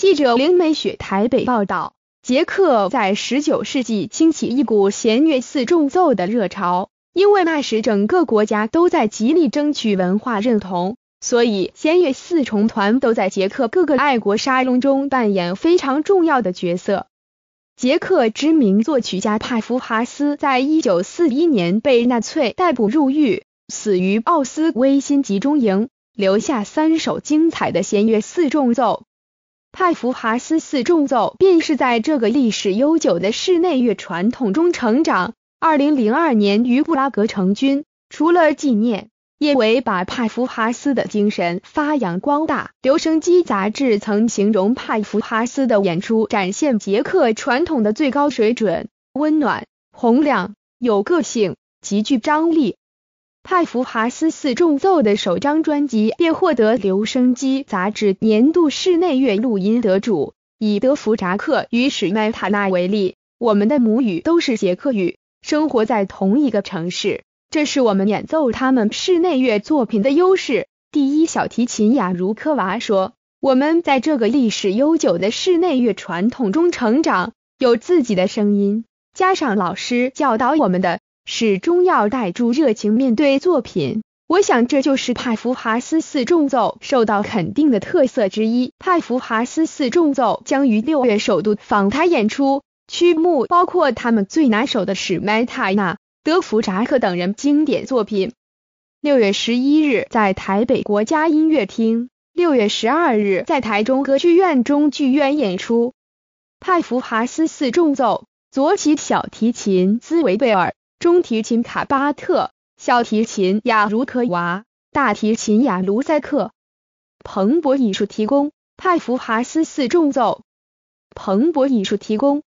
记者林美雪台北报道：捷克在十九世纪兴起一股弦乐四重奏的热潮，因为那时整个国家都在极力争取文化认同，所以弦乐四重团都在捷克各个爱国沙龙中扮演非常重要的角色。捷克知名作曲家帕夫哈斯在一九四一年被纳粹逮捕入狱，死于奥斯威辛集中营，留下三首精彩的弦乐四重奏。派福哈斯四重奏便是在这个历史悠久的室内乐传统中成长。二零零二年于布拉格成军，除了纪念，也为把帕福哈斯的精神发扬光大。留声机杂志曾形容派福哈斯的演出展现捷克传统的最高水准，温暖、洪亮、有个性、极具张力。派福哈斯四重奏的首张专辑便获得《留声机》杂志年度室内乐录音得主。以德福扎克与史麦塔纳为例，我们的母语都是捷克语，生活在同一个城市，这是我们演奏他们室内乐作品的优势。第一小提琴雅茹科娃说：“我们在这个历史悠久的室内乐传统中成长，有自己的声音，加上老师教导我们的。”始终要带住热情面对作品，我想这就是派福哈斯四重奏受到肯定的特色之一。派福哈斯四重奏将于六月首度访台演出，曲目包括他们最拿手的史迈泰纳、德弗扎克等人经典作品。六月十一日，在台北国家音乐厅；六月十二日，在台中歌剧院中剧院演出。派福哈斯四重奏，左起小提琴兹维贝尔。中提琴卡巴特，小提琴雅茹科娃，大提琴雅卢塞克。彭博艺术提供，派福哈斯四重奏。彭博艺术提供。